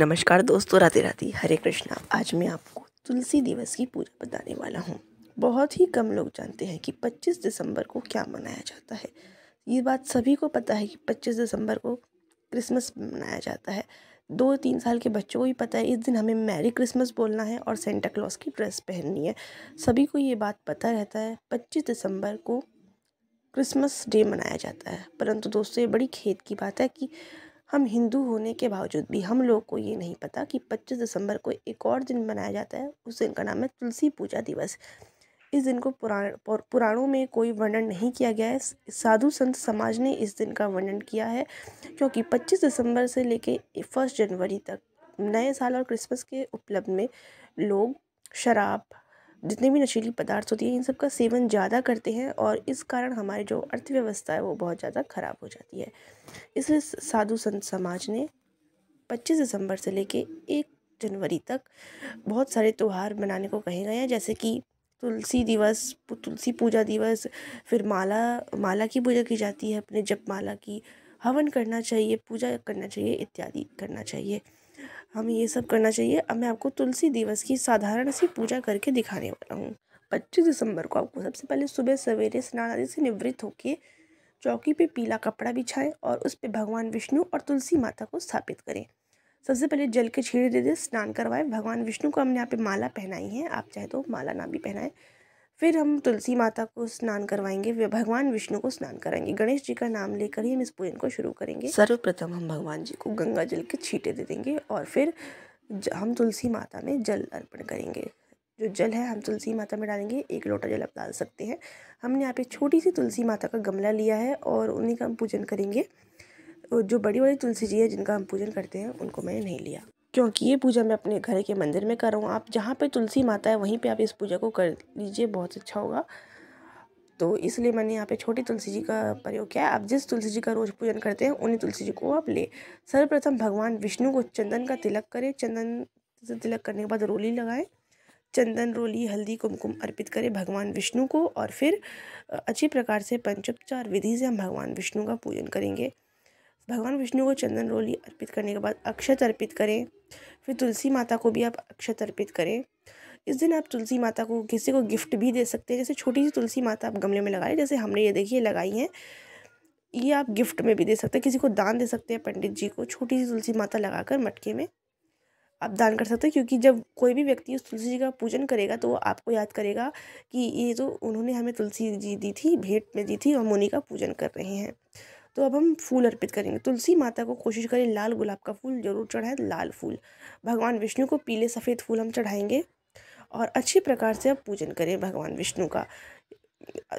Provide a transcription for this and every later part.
नमस्कार दोस्तों राधे राधे हरे कृष्णा आज मैं आपको तुलसी दिवस की पूजा बताने वाला हूँ बहुत ही कम लोग जानते हैं कि 25 दिसंबर को क्या मनाया जाता है ये बात सभी को पता है कि 25 दिसंबर को क्रिसमस मनाया जाता है दो तीन साल के बच्चों को भी पता है इस दिन हमें मैरी क्रिसमस बोलना है और सेंटा क्लॉस की ड्रेस पहननी है सभी को ये बात पता रहता है पच्चीस दिसंबर को क्रिसमस डे मनाया जाता है परंतु दोस्तों ये बड़ी खेत की बात है कि हम हिंदू होने के बावजूद भी हम लोग को ये नहीं पता कि 25 दिसंबर को एक और दिन मनाया जाता है उस दिन का नाम है तुलसी पूजा दिवस इस दिन को पुराण पुराणों में कोई वर्णन नहीं किया गया है साधु संत समाज ने इस दिन का वर्णन किया है क्योंकि 25 दिसंबर से लेके फर्स्ट जनवरी तक नए साल और क्रिसमस के उपलब्ध में लोग शराब जितने भी नशीली पदार्थ होती है इन सब का सेवन ज़्यादा करते हैं और इस कारण हमारी जो अर्थव्यवस्था है वो बहुत ज़्यादा ख़राब हो जाती है इसलिए साधु संत समाज ने 25 दिसंबर से लेके एक जनवरी तक बहुत सारे त्यौहार मनाने को कहे गए हैं जैसे कि तुलसी दिवस तुलसी पूजा दिवस फिर माला माला की पूजा की जाती है अपने जप माला की हवन करना चाहिए पूजा करना चाहिए इत्यादि करना चाहिए हमें ये सब करना चाहिए अब मैं आपको तुलसी दिवस की साधारण सी पूजा करके दिखाने वाला हूँ पच्चीस दिसंबर को आपको सबसे पहले सुबह सवेरे स्नान आदि से निवृत्त होकर चौकी पे पीला कपड़ा बिछाएं और उस पर भगवान विष्णु और तुलसी माता को स्थापित करें सबसे पहले जल के छीड़ दे दें स्नान करवाएं भगवान विष्णु को हमने यहाँ पे माला पहनाई है आप चाहे तो माला ना भी पहनाएं फिर हम तुलसी माता को स्नान करवाएंगे भगवान विष्णु को स्नान कराएंगे गणेश जी का नाम लेकर ही हम इस पूजन को शुरू करेंगे सर्वप्रथम हम भगवान जी को गंगा जल के छीटे दे देंगे और फिर हम तुलसी माता में जल अर्पण करेंगे जो जल है हम तुलसी माता में डालेंगे एक लोटा जल आप डाल सकते हैं हमने यहाँ पे छोटी सी तुलसी माता का गमला लिया है और उन्हीं का हम पूजन करेंगे जो बड़ी बड़ी तुलसी जी है जिनका हम पूजन करते हैं उनको मैंने नहीं लिया क्योंकि ये पूजा मैं अपने घर के मंदिर में कर रहा हूँ आप जहाँ पे तुलसी माता है वहीं पे आप इस पूजा को कर लीजिए बहुत अच्छा होगा तो इसलिए मैंने यहाँ पे छोटी तुलसी जी का प्रयोग किया है आप जिस तुलसी जी का रोज़ पूजन करते हैं उन्हीं तुलसी जी को आप ले सर्वप्रथम भगवान विष्णु को चंदन का तिलक करें चंदन से तिलक करने के बाद रोली लगाएं चंदन रोली हल्दी कुमकुम अर्पित करें भगवान विष्णु को और फिर अच्छी प्रकार से पंचोपचार विधि से हम भगवान विष्णु का पूजन करेंगे भगवान विष्णु को चंदन रोली अर्पित करने के बाद अक्षत अर्पित करें फिर तुलसी माता को भी आप अक्षत अर्पित करें इस दिन आप तुलसी माता को किसी को गिफ्ट भी दे सकते हैं जैसे छोटी सी तुलसी माता आप गमले में लगाएं जैसे हमने ये देखिए लगाई हैं ये आप गिफ्ट में भी दे सकते हैं किसी को दान दे सकते हैं पंडित जी को छोटी सी तुलसी माता लगाकर मटके में आप दान कर सकते हैं क्योंकि जब कोई भी व्यक्ति उस तुलसी जी का पूजन करेगा तो वो आपको याद करेगा कि ये तो उन्होंने हमें तुलसी जी दी थी भेंट में दी थी और हम उन्हीं का पूजन कर रहे हैं तो अब हम फूल अर्पित करेंगे तुलसी माता को कोशिश करें लाल गुलाब का फूल जरूर चढ़ाएं लाल फूल भगवान विष्णु को पीले सफ़ेद फूल हम चढ़ाएंगे और अच्छी प्रकार से आप पूजन करें भगवान विष्णु का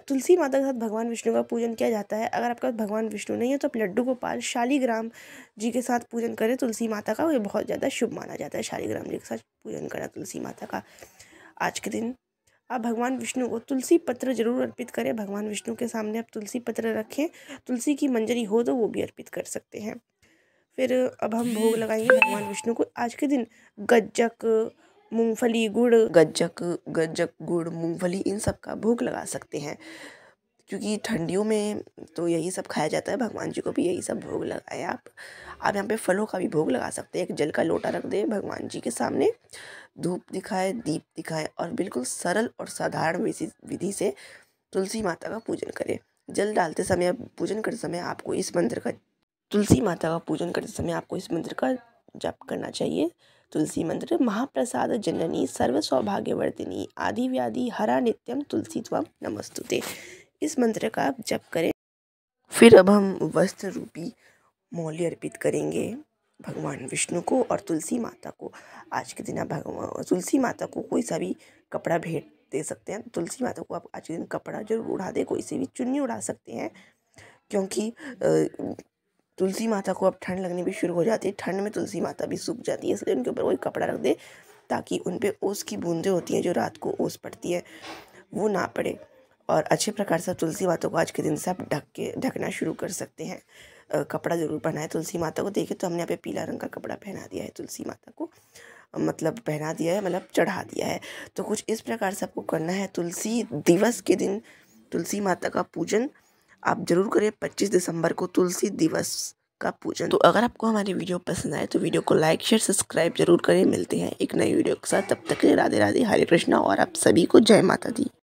तुलसी माता के साथ भगवान विष्णु का पूजन किया जाता है अगर आपके पास भगवान विष्णु नहीं है तो आप लड्डू गोपाल शालीग्राम जी के साथ पूजन करें तुलसी माता का ये बहुत ज़्यादा शुभ माना जाता है शालीग्राम जी के साथ पूजन करना तुलसी माता का आज के दिन आप भगवान विष्णु को तुलसी पत्र जरूर अर्पित करें भगवान विष्णु के सामने आप तुलसी पत्र रखें तुलसी की मंजरी हो तो वो भी अर्पित कर सकते हैं फिर अब हम भोग लगाएंगे भगवान विष्णु को आज के दिन गज्जक मूंगफली गुड़ गज्जक गज्जक गुड़ मूंगफली इन सब का भोग लगा सकते हैं क्योंकि ठंडियों में तो यही सब खाया जाता है भगवान जी को भी यही सब भोग लगाए आप आप यहाँ पे फलों का भी भोग लगा सकते हैं एक जल का लोटा रख दे भगवान जी के सामने धूप दिखाए दीप दिखाए और बिल्कुल सरल और साधारण विधि से तुलसी माता का पूजन करें जल डालते समय पूजन करते समय आपको इस मंत्र का तुलसी माता का पूजन करते समय आपको इस मंत्र का जप करना चाहिए तुलसी मंत्र महाप्रसाद जननी सर्व सौभाग्यवर्धिनी आदि व्याधि हरा नित्यम तुलसी त्वम नमस्तुते इस मंत्र का आप जप करें फिर अब हम वस्त्र रूपी मौल्य अर्पित करेंगे भगवान विष्णु को और तुलसी माता को आज के दिन आप भगवान तुलसी माता को कोई सा भी कपड़ा भेंट दे सकते हैं तुलसी माता को आप आज के दिन कपड़ा जरूर उड़ा दे कोई से भी चुन्नी उड़ा सकते हैं क्योंकि तुलसी माता को अब ठंड लगनी भी शुरू हो जाती है ठंड में तुलसी माता भी सूख जाती है इसलिए उनके ऊपर कोई कपड़ा रख दे ताकि उन पर ओस की बूंदें होती हैं जो रात को ओस पड़ती है वो ना पड़े और अच्छे प्रकार से तुलसी माता को आज के दिन से आप ढक के ढकना शुरू कर सकते हैं कपड़ा ज़रूर पहनाए तुलसी माता को देखिए तो हमने यहाँ पे पीला रंग का कपड़ा पहना दिया है तुलसी माता को मतलब पहना दिया है मतलब चढ़ा दिया है तो कुछ इस प्रकार से आपको करना है तुलसी दिवस के दिन तुलसी माता का पूजन आप जरूर करें पच्चीस दिसंबर को तुलसी दिवस का पूजन तो अगर आपको हमारी वीडियो पसंद आए तो वीडियो को लाइक शेयर सब्सक्राइब जरूर करें मिलते हैं एक नई वीडियो के साथ तब तक राधे राधे हरे कृष्णा और आप सभी को जय माता दी